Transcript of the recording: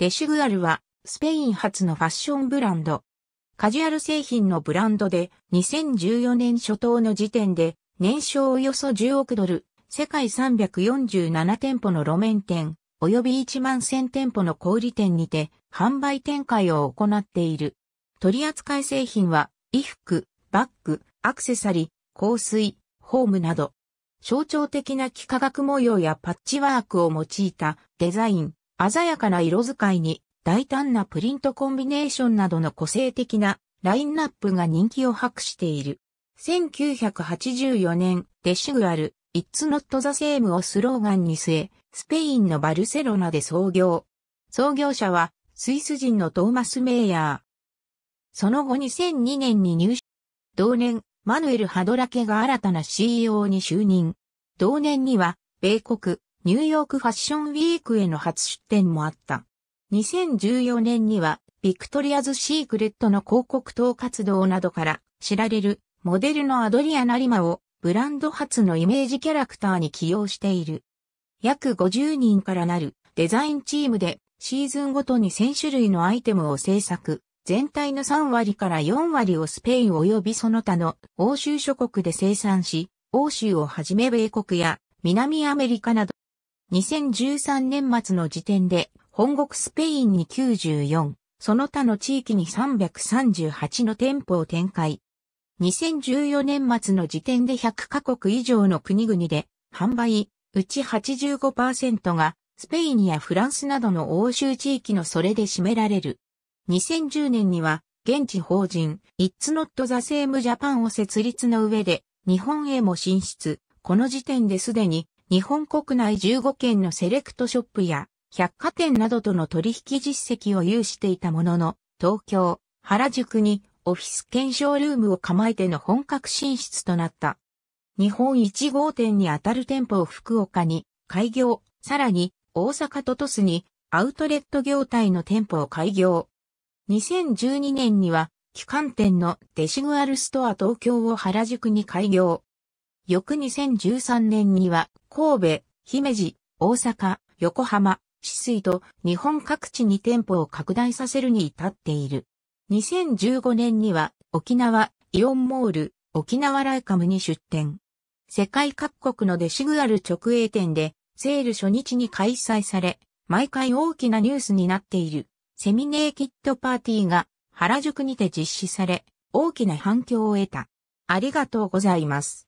デシュグアルは、スペイン発のファッションブランド。カジュアル製品のブランドで、2014年初頭の時点で、年商およそ10億ドル、世界347店舗の路面店、及び1万1000店舗の小売店にて、販売展開を行っている。取扱製品は、衣服、バッグ、アクセサリー、香水、ホームなど、象徴的な幾何学模様やパッチワークを用いたデザイン、鮮やかな色使いに大胆なプリントコンビネーションなどの個性的なラインナップが人気を博している。1984年、デシグアル、It's not the same をスローガンに据え、スペインのバルセロナで創業。創業者は、スイス人のトーマス・メイヤー。その後2002年に入社。同年、マヌエル・ハドラケが新たな CEO に就任。同年には、米国、ニューヨークファッションウィークへの初出展もあった。2014年には、ビクトリアズ・シークレットの広告等活動などから知られるモデルのアドリア・ナリマをブランド初のイメージキャラクターに起用している。約50人からなるデザインチームでシーズンごとに1000種類のアイテムを制作。全体の3割から4割をスペイン及びその他の欧州諸国で生産し、欧州をはじめ米国や南アメリカなど2013年末の時点で、本国スペインに94、その他の地域に338の店舗を展開。2014年末の時点で100カ国以上の国々で販売、うち85%がスペインやフランスなどの欧州地域のそれで占められる。2010年には現地法人 It's Not the Same Japan を設立の上で日本へも進出。この時点ですでに日本国内15件のセレクトショップや百貨店などとの取引実績を有していたものの、東京、原宿にオフィス検証ルームを構えての本格進出となった。日本1号店にあたる店舗を福岡に開業、さらに大阪と鳥栖にアウトレット業態の店舗を開業。2012年には、機関店のデシグアルストア東京を原宿に開業。翌2013年には、神戸、姫路、大阪、横浜、止水と日本各地に店舗を拡大させるに至っている。2015年には沖縄イオンモール沖縄ライカムに出店。世界各国のデシグアル直営店でセール初日に開催され、毎回大きなニュースになっているセミネーキッドパーティーが原宿にて実施され、大きな反響を得た。ありがとうございます。